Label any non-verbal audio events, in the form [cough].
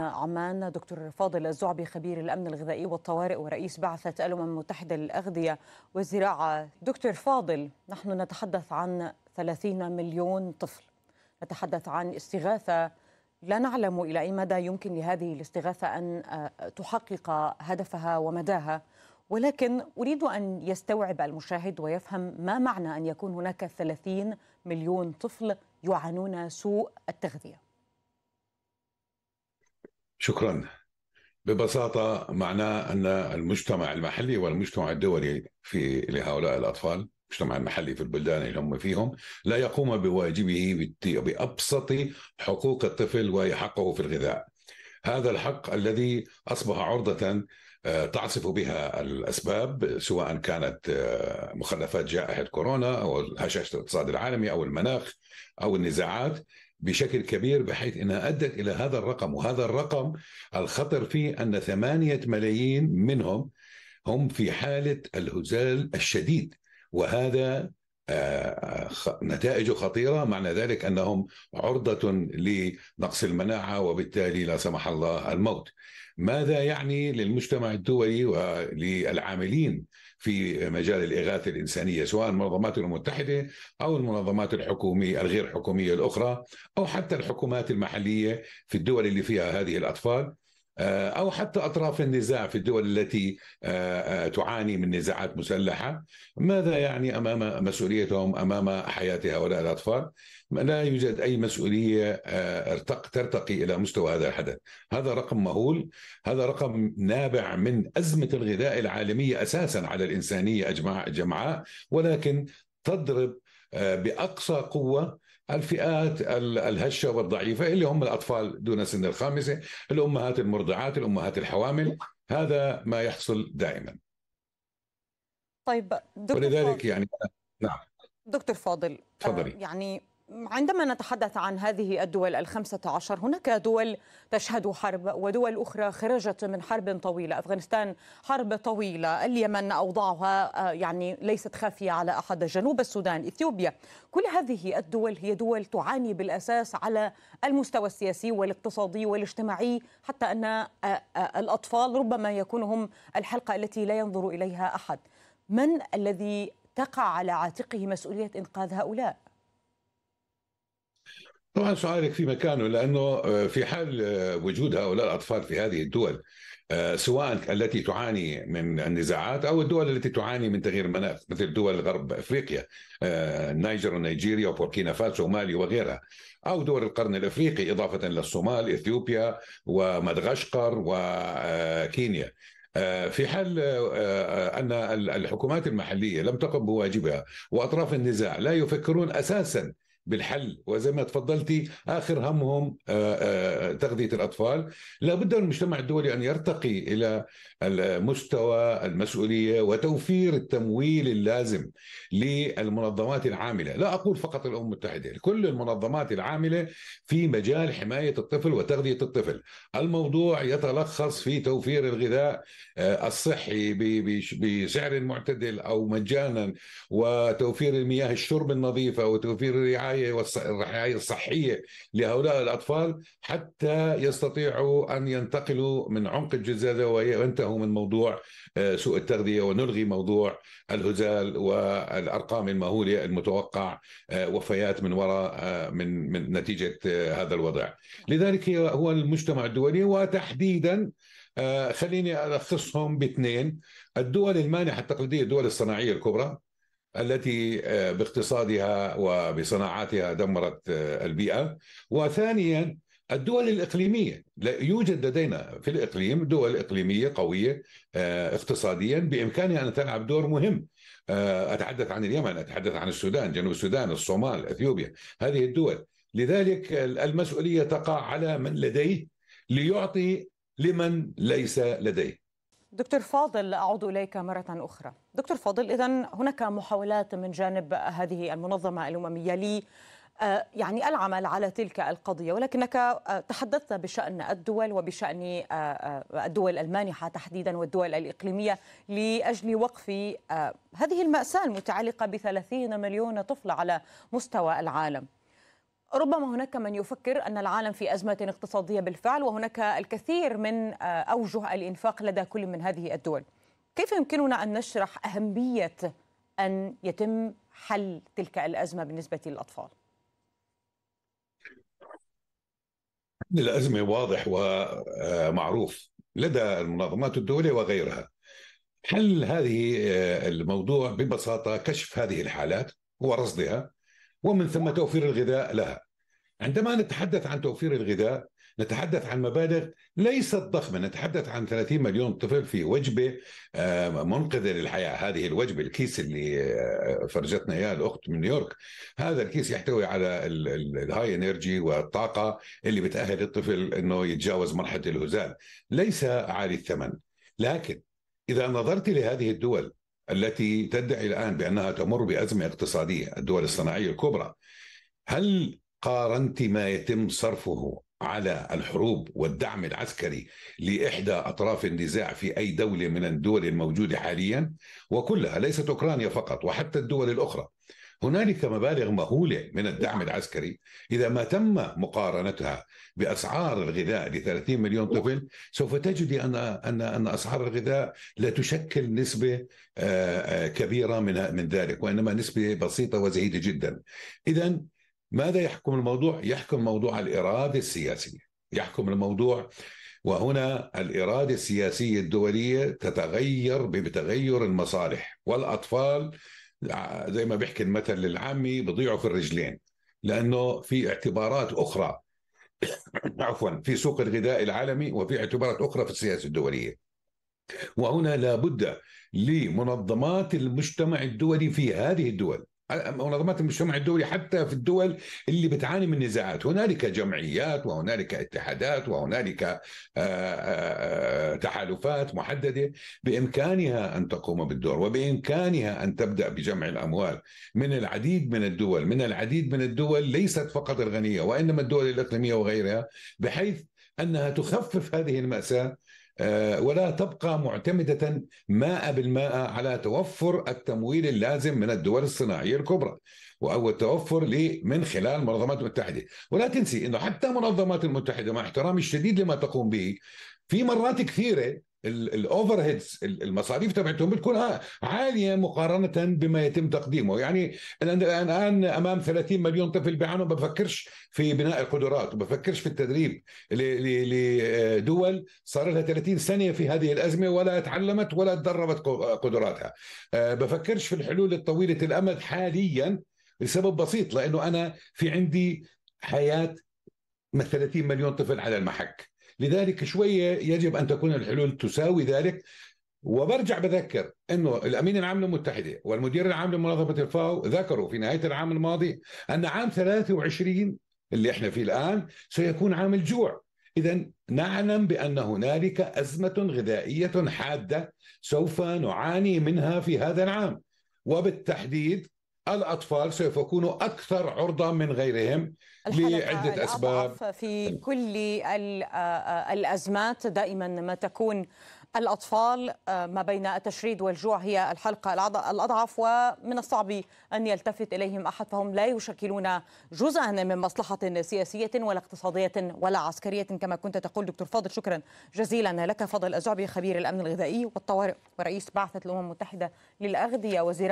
عمان دكتور فاضل الزعبي خبير الأمن الغذائي والطوارئ ورئيس بعثة الأمم المتحدة للأغذية والزراعة دكتور فاضل نحن نتحدث عن 30 مليون طفل نتحدث عن استغاثة لا نعلم إلى أي مدى يمكن لهذه الاستغاثة أن آه، تحقق هدفها ومداها ولكن أريد أن يستوعب المشاهد ويفهم ما معنى أن يكون هناك 30 مليون طفل يعانون سوء التغذية شكرا ببساطة معناه أن المجتمع المحلي والمجتمع الدولي في لهؤلاء الأطفال المجتمع المحلي في البلدان اللي هم فيهم لا يقوم بواجبه بأبسط حقوق الطفل وهي حقه في الغذاء هذا الحق الذي أصبح عرضة آه، تعصف بها الأسباب سواء كانت آه، مخلفات جائحة كورونا أو هشاشة الاقتصاد العالمي أو المناخ أو النزاعات بشكل كبير بحيث انها ادت الى هذا الرقم وهذا الرقم الخطر فيه ان ثمانية ملايين منهم هم في حالة الهزال الشديد وهذا آه، آه، نتائجه خطيره معنى ذلك انهم عرضه لنقص المناعه وبالتالي لا سمح الله الموت. ماذا يعني للمجتمع الدولي وللعاملين في مجال الإغاثة الإنسانية سواء المنظمات المتحدة أو المنظمات الحكومية الغير حكومية الأخرى أو حتى الحكومات المحلية في الدول اللي فيها هذه الأطفال آه، او حتى اطراف النزاع في الدول التي آه، آه، تعاني من نزاعات مسلحه ماذا يعني امام مسؤوليتهم امام حياه هؤلاء الاطفال لا يوجد اي مسؤوليه ترتقي الى مستوى هذا الحدث هذا رقم مهول هذا رقم نابع من ازمه الغذاء العالميه اساسا على الانسانيه اجمع جمعاء ولكن تضرب باقصى قوه الفئات الهشه والضعيفه اللي هم الاطفال دون سن الخامسه، الامهات المرضعات، الامهات الحوامل، هذا ما يحصل دائما. طيب دكتور ولذلك فاضل. يعني نعم دكتور فاضل آه، تفضلي يعني عندما نتحدث عن هذه الدول الخمسة عشر هناك دول تشهد حرب ودول أخرى خرجت من حرب طويلة أفغانستان حرب طويلة اليمن أوضاعها آه، يعني ليست خافية على أحد جنوب السودان إثيوبيا كل هذه الدول هي دول تعاني بالأساس على المستوى السياسي والاقتصادي والاجتماعي حتى أن آه، آه، الأطفال ربما يكونهم هم الحلقة التي لا ينظر إليها أحد من الذي تقع على عاتقه مسؤولية إنقاذ هؤلاء؟ طبعا سؤالك في مكانه لانه آه، في حال آه، وجود هؤلاء الاطفال في هذه الدول آه، سواء التي تعاني من النزاعات او الدول التي تعاني من تغيير المناخ مثل دول غرب افريقيا نيجر ونيجيريا وبوركينا فاسو ومالي وغيرها او دول القرن الافريقي اضافه للصومال اثيوبيا ومدغشقر وكينيا في حال ان الحكومات المحليه لم تقم بواجبها واطراف النزاع لا يفكرون اساسا بالحل وزي ما تفضلتي اخر همهم آه، آه، تغذيه الاطفال لابد من المجتمع الدولي ان يرتقي الى المستوى المسؤوليه وتوفير التمويل اللازم للمنظمات العامله لا اقول فقط الامم المتحده كل المنظمات العامله في مجال حمايه الطفل وتغذيه الطفل الموضوع يتلخص في توفير الغذاء آه، الصحي بسعر معتدل او مجانا وتوفير المياه الشرب النظيفه وتوفير الرعايه الرعايه والرعايه الصحيه لهؤلاء الاطفال حتى يستطيعوا ان ينتقلوا من عمق الجزازه وينتهوا من موضوع آه، سوء التغذيه ونلغي موضوع الهزال والارقام المهوله المتوقع آه، وفيات من وراء آه، من من نتيجه هذا الوضع. لذلك هو المجتمع الدولي وتحديدا خليني الخصهم باثنين الدول المانحه التقليديه الدول الصناعيه الكبرى التي آه، باقتصادها وبصناعاتها دمرت آه، البيئه وثانيا الدول الإقليمية لا يوجد لدينا في الإقليم دول إقليمية قوية آه، اقتصاديا بإمكانها أن تلعب دور مهم أتحدث عن اليمن أتحدث عن السودان جنوب السودان الصومال أثيوبيا هذه الدول لذلك المسؤولية تقع على من لديه ليعطي لمن ليس لديه دكتور فاضل أعود إليك مرة أخرى دكتور فاضل إذا هناك محاولات من جانب هذه المنظمة الأممية لي آه، يعني العمل على تلك القضية ولكنك آه، تحدثت بشأن الدول وبشأن آه، الدول المانحة تحديدا والدول الإقليمية لأجل وقف هذه المأساة المتعلقة بثلاثين مليون طفل على مستوى العالم ربما هناك من يفكر ان العالم في ازمه اقتصاديه بالفعل وهناك الكثير من آه، اوجه الانفاق لدى كل من هذه الدول. كيف يمكننا ان نشرح اهميه ان يتم حل تلك الازمه بالنسبه للاطفال؟ الازمه واضح ومعروف آه، لدى المنظمات الدوليه وغيرها. حل هذه آه، الموضوع ببساطه كشف هذه الحالات ورصدها ومن ثم توفير الغذاء لها عندما نتحدث عن توفير الغذاء نتحدث عن مبالغ ليست ضخمه نتحدث عن 30 مليون طفل في وجبه آه، منقذه للحياه هذه الوجبه الكيس اللي آه، فرجتنا اياه الاخت من نيويورك هذا الكيس يحتوي على الهاي انرجي والطاقه اللي بتاهل الطفل انه يتجاوز مرحله الهزال ليس عالي الثمن لكن اذا نظرت لهذه الدول التي تدعي الان بانها تمر بازمه اقتصاديه الدول الصناعيه الكبرى هل قارنت ما يتم صرفه على الحروب والدعم العسكري لاحدى اطراف النزاع في اي دوله من الدول الموجوده حاليا وكلها ليست اوكرانيا فقط وحتى الدول الاخرى هنالك مبالغ مهوله من الدعم العسكري اذا ما تم مقارنتها باسعار الغذاء ل 30 مليون طفل سوف تجدي ان ان ان اسعار الغذاء لا تشكل نسبه آه، آه، كبيره من من ذلك وانما نسبه بسيطه وزهيده جدا اذا ماذا يحكم الموضوع؟ يحكم موضوع الإرادة السياسية يحكم الموضوع وهنا الإرادة السياسية الدولية تتغير بتغير المصالح والأطفال زي ما بيحكي المثل العامي بضيعوا في الرجلين لأنه في اعتبارات أخرى [coughs] عفوا في سوق الغذاء العالمي وفي اعتبارات أخرى في السياسة الدولية وهنا لابد لمنظمات المجتمع الدولي في هذه الدول منظمات المجتمع الدولي حتى في الدول اللي بتعاني من نزاعات هنالك جمعيات وهنالك اتحادات وهنالك آه، آه، آه، تحالفات محدده بامكانها ان تقوم بالدور وبامكانها ان تبدا بجمع الاموال من العديد من الدول من العديد من الدول ليست فقط الغنيه وانما الدول الاقليميه وغيرها بحيث انها تخفف هذه الماساه آه، ولا تبقى معتمدة ماء بالماء على توفر التمويل اللازم من الدول الصناعية الكبرى أو التوفر من خلال المنظمات المتحدة ولا تنسي أنه حتى المنظمات المتحدة مع احترامي الشديد لما تقوم به في مرات كثيرة الاوفر هيدز المصاريف تبعتهم بتكون عاليه مقارنه بما يتم تقديمه يعني انا الان امام 30 مليون طفل بيعانوا ما بفكرش في بناء القدرات وما بفكرش في التدريب لدول آه، صار لها 30 سنه في هذه الازمه ولا تعلمت ولا تدربت آه، قدراتها آه، بفكرش في الحلول الطويله الامد حاليا لسبب بسيط لانه انا في عندي حياه 30 مليون طفل على المحك لذلك شويه يجب ان تكون الحلول تساوي ذلك وبرجع بذكر انه الامين العام للمتحدة والمدير العام لمنظمه الفاو ذكروا في نهايه العام الماضي ان عام 23 اللي احنا فيه الان سيكون عام الجوع اذا نعلم بان هنالك ازمه غذائيه حاده سوف نعاني منها في هذا العام وبالتحديد الأطفال سوف يكونوا أكثر عرضة من غيرهم لعدة أسباب في كل آه، الأزمات دائما ما تكون الأطفال آه، ما بين التشريد والجوع هي الحلقة الأضعف ومن الصعب أن يلتفت إليهم أحد فهم لا يشكلون جزءا من مصلحة سياسية ولا اقتصادية ولا عسكرية كما كنت تقول دكتور فاضل شكرا جزيلا لك فاضل الزعبي خبير الأمن الغذائي والطوارئ ورئيس بعثة الأمم المتحدة للأغذية وزراعة